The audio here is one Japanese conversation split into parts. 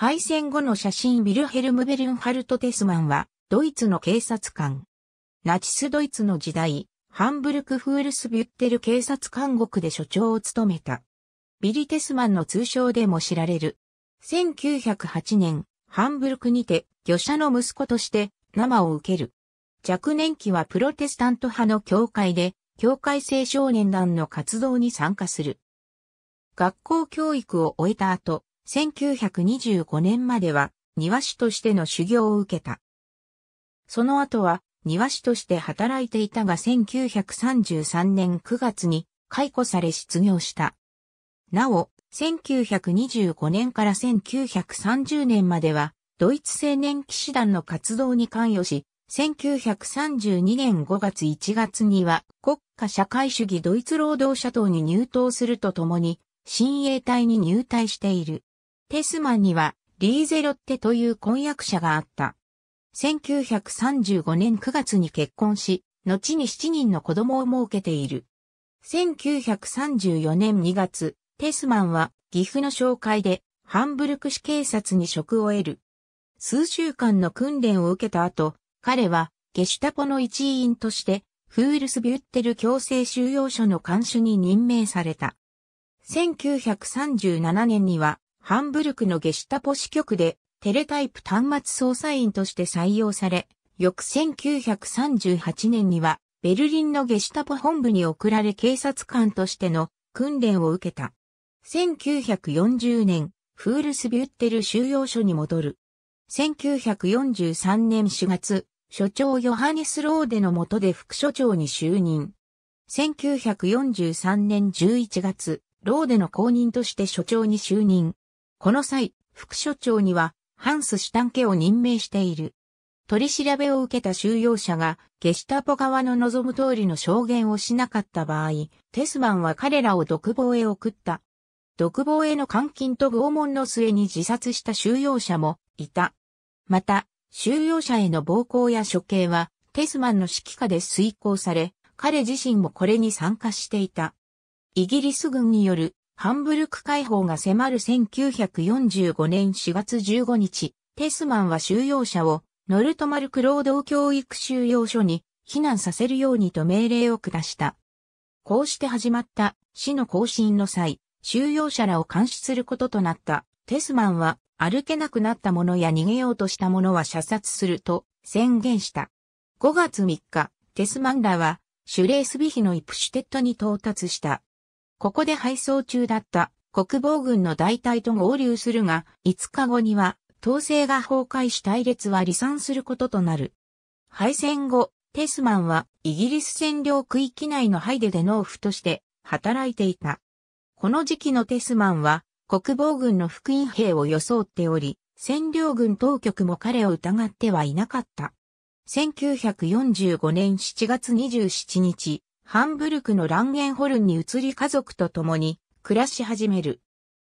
敗戦後の写真ビルヘルム・ベルンハルト・テスマンは、ドイツの警察官。ナチスドイツの時代、ハンブルク・フールスビュッテル警察監獄で所長を務めた。ビリ・テスマンの通称でも知られる。1908年、ハンブルクにて、魚者の息子として、生を受ける。若年期はプロテスタント派の教会で、教会青少年団の活動に参加する。学校教育を終えた後、1925年までは庭師としての修行を受けた。その後は庭師として働いていたが1933年9月に解雇され失業した。なお、1925年から1930年までは、ドイツ青年騎士団の活動に関与し、1932年5月1月には国家社会主義ドイツ労働者党に入党するとともに、新衛隊に入隊している。テスマンにはリーゼロッテという婚約者があった。1935年9月に結婚し、後に7人の子供を設けている。1934年2月、テスマンは岐阜の紹介でハンブルク市警察に職を得る。数週間の訓練を受けた後、彼はゲシュタポの一員としてフールスビュッテル強制収容所の監守に任命された。1937年にはハンブルクのゲシュタポ支局でテレタイプ端末捜査員として採用され、翌1938年にはベルリンのゲシュタポ本部に送られ警察官としての訓練を受けた。1940年、フールスビュッテル収容所に戻る。1943年4月、所長ヨハネス・ローデの下で副所長に就任。1943年11月、ローデの公認として所長に就任。この際、副所長には、ハンス・シュタンケを任命している。取り調べを受けた収容者が、ゲシュタポ側の望む通りの証言をしなかった場合、テスマンは彼らを独房へ送った。独房への監禁と拷問の末に自殺した収容者もいた。また、収容者への暴行や処刑は、テスマンの指揮下で遂行され、彼自身もこれに参加していた。イギリス軍によるハンブルク解放が迫る1945年4月15日、テスマンは収容者をノルトマルク労働教育収容所に避難させるようにと命令を下した。こうして始まった死の行進の際、収容者らを監視することとなったテスマンは歩けなくなった者や逃げようとした者は射殺すると宣言した。5月3日、テスマンらはシュレースビヒのイプシュテットに到達した。ここで配送中だった国防軍の大隊と合流するが、5日後には統制が崩壊し隊列は離散することとなる。敗戦後、テスマンはイギリス占領区域内のハイデで農夫として働いていた。この時期のテスマンは国防軍の福音兵を装っており、占領軍当局も彼を疑ってはいなかった。1945年7月27日、ハンブルクのランゲンホルンに移り家族と共に暮らし始める。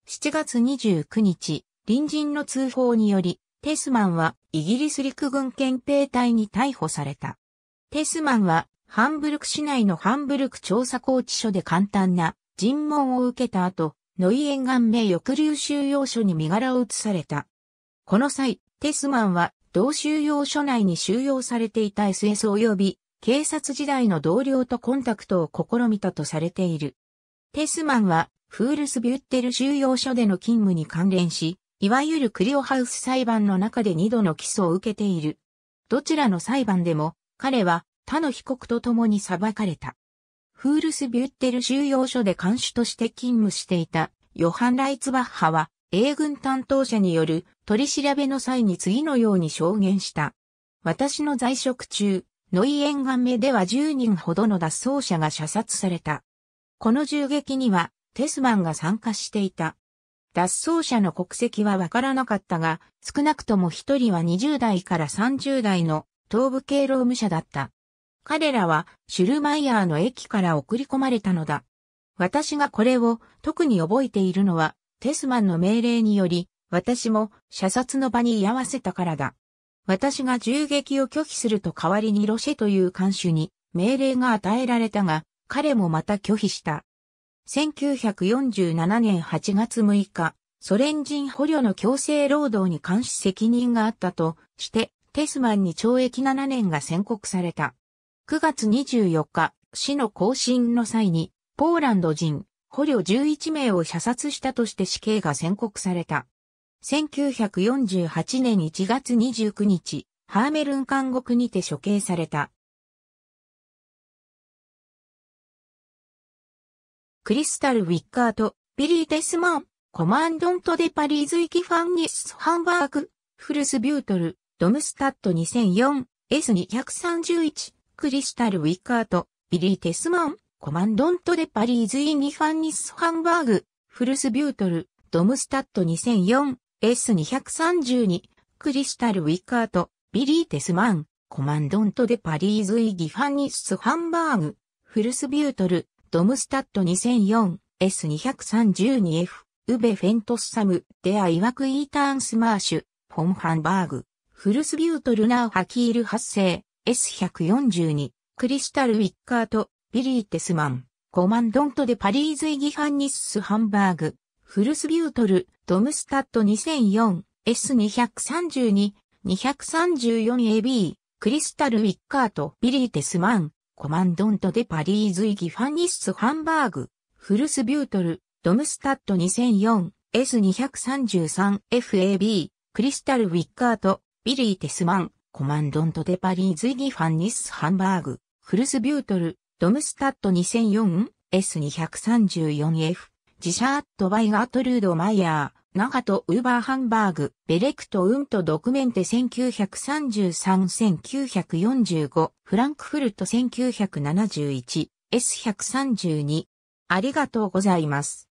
7月29日、隣人の通報により、テスマンはイギリス陸軍憲兵隊に逮捕された。テスマンはハンブルク市内のハンブルク調査拘置所で簡単な尋問を受けた後、ノイエンガン名抑留収容所に身柄を移された。この際、テスマンは同収容所内に収容されていた SS 及び警察時代の同僚とコンタクトを試みたとされている。テスマンは、フールスビュッテル収容所での勤務に関連し、いわゆるクリオハウス裁判の中で二度の起訴を受けている。どちらの裁判でも、彼は他の被告と共に裁かれた。フールスビュッテル収容所で監守として勤務していたヨハン・ライツバッハは、英軍担当者による取り調べの際に次のように証言した。私の在職中、ノイエガン目では10人ほどの脱走者が射殺された。この銃撃にはテスマンが参加していた。脱走者の国籍はわからなかったが、少なくとも一人は20代から30代の東部系労務者だった。彼らはシュルマイヤーの駅から送り込まれたのだ。私がこれを特に覚えているのは、テスマンの命令により、私も射殺の場に居合わせたからだ。私が銃撃を拒否すると代わりにロシェという看守に命令が与えられたが、彼もまた拒否した。1947年8月6日、ソ連人捕虜の強制労働に監視責任があったとして、テスマンに懲役7年が宣告された。9月24日、死の行進の際に、ポーランド人、捕虜11名を射殺したとして死刑が宣告された。1948年1月29日、ハーメルン監獄にて処刑された。クリスタル・ウィッカート、ビリー・デスマン、コマンドント・デ・パリーズ・イキ・ファンニス・ハンバーグ、フルス・ビュートル、ドムスタット 2004S231、クリスタル・ウィッカート、ビリー・デスマン、コマンドント・デ・パリーズ・イキ・ファンニス・ハンバーグ、フルス・ビュートル、ドムスタット2004 S232、クリスタルウィカート、ビリーテスマン、コマンドントでパリーズイギファニスハンバーグ、フルスビュートル、ドムスタット2004、S232F、ウベフェントスサム、デアイワクイーターンスマーシュ、フォンハンバーグ、フルスビュートルナーハキール発生、S142、クリスタルウィッカート、ビリーテスマン、コマンドントでパリーズイギファニスハンバーグ、フルスビュートル、ドムスタット 2004S232、234AB、クリスタル・ウィッカート、ビリーテスマン、コマンドント・デ・パリーズ・イギ・ファニッス・ハンバーグ、フルス・ビュートル、ドムスタット 2004S233FAB、クリスタル・ウィッカート、ビリーテスマン、コマンドント・デ・パリーズ・イギ・ファニッス・ハンバーグ、フルス・ビュートル、ドムスタット 2004S234F、自社アット・バイガートルード・マイヤー、長とウーバーハンバーグ、ベレクト・ウント・ドクメンテ1933-1945、フランクフルト1971、S132。ありがとうございます。